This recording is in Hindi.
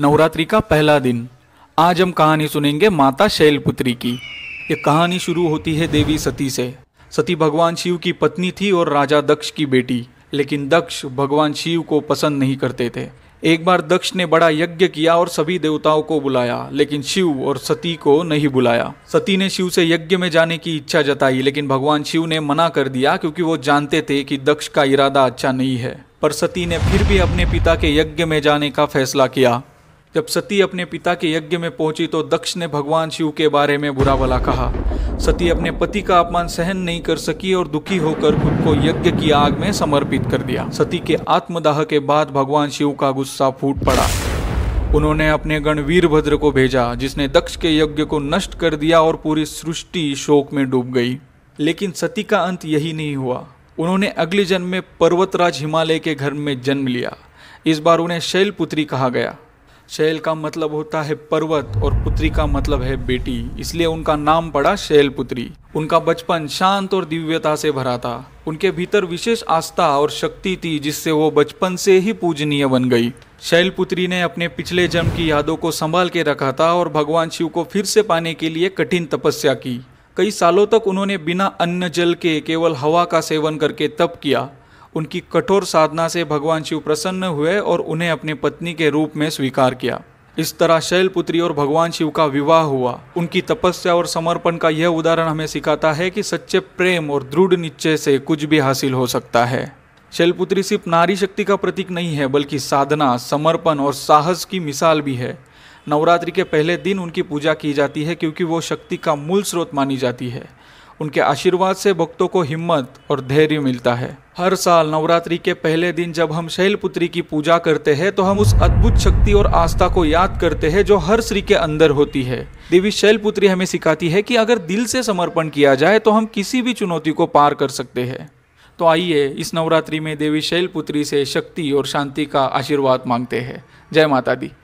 नवरात्रि का पहला दिन आज हम कहानी सुनेंगे माता शैलपुत्री की ये कहानी शुरू होती है देवी सती से सती भगवान शिव की पत्नी थी और राजा दक्ष की बेटी लेकिन दक्ष भगवान शिव को पसंद नहीं करते थे एक बार दक्ष ने बड़ा यज्ञ किया और सभी देवताओं को बुलाया लेकिन शिव और सती को नहीं बुलाया सती ने शिव से यज्ञ में जाने की इच्छा जताई लेकिन भगवान शिव ने मना कर दिया क्योंकि वो जानते थे कि दक्ष का इरादा अच्छा नहीं है पर सती ने फिर भी अपने पिता के यज्ञ में जाने का फैसला किया जब सती अपने पिता के यज्ञ में पहुंची तो दक्ष ने भगवान शिव के बारे में बुरा भला कहा सती अपने पति का अपमान सहन नहीं कर सकी और दुखी होकर खुद को यज्ञ की आग में समर्पित कर दिया सती के आत्मदाह के बाद भगवान शिव का गुस्सा फूट पड़ा उन्होंने अपने गण वीरभद्र को भेजा जिसने दक्ष के यज्ञ को नष्ट कर दिया और पूरी सृष्टि शोक में डूब गई लेकिन सती का अंत यही नहीं हुआ उन्होंने अगले जन्म में पर्वतराज हिमालय के घर में जन्म लिया इस बार उन्हें शैलपुत्री कहा गया शैल का मतलब होता है पर्वत और पुत्री का मतलब है बेटी इसलिए उनका नाम पड़ा शैल पुत्री उनका बचपन शांत और दिव्यता से भरा था उनके भीतर विशेष आस्था और शक्ति थी जिससे वो बचपन से ही पूजनीय बन गई शैल पुत्री ने अपने पिछले जन्म की यादों को संभाल के रखा था और भगवान शिव को फिर से पाने के लिए कठिन तपस्या की कई सालों तक उन्होंने बिना अन्न जल के केवल हवा का सेवन करके तप किया उनकी कठोर साधना से भगवान शिव प्रसन्न हुए और उन्हें अपनी पत्नी के रूप में स्वीकार किया इस तरह शैलपुत्री और भगवान शिव का विवाह हुआ उनकी तपस्या और समर्पण का यह उदाहरण हमें सिखाता है कि सच्चे प्रेम और दृढ़ निश्चय से कुछ भी हासिल हो सकता है शैलपुत्री सिर्फ नारी शक्ति का प्रतीक नहीं है बल्कि साधना समर्पण और साहस की मिसाल भी है नवरात्रि के पहले दिन उनकी पूजा की जाती है क्योंकि वो शक्ति का मूल स्रोत मानी जाती है उनके आशीर्वाद से भक्तों को हिम्मत और धैर्य मिलता है हर साल नवरात्रि के पहले दिन जब हम शैलपुत्री की पूजा करते हैं तो हम उस अद्भुत शक्ति और आस्था को याद करते हैं जो हर स्त्री के अंदर होती है देवी शैलपुत्री हमें सिखाती है कि अगर दिल से समर्पण किया जाए तो हम किसी भी चुनौती को पार कर सकते हैं तो आइए इस नवरात्रि में देवी शैलपुत्री से शक्ति और शांति का आशीर्वाद मांगते हैं जय माता दी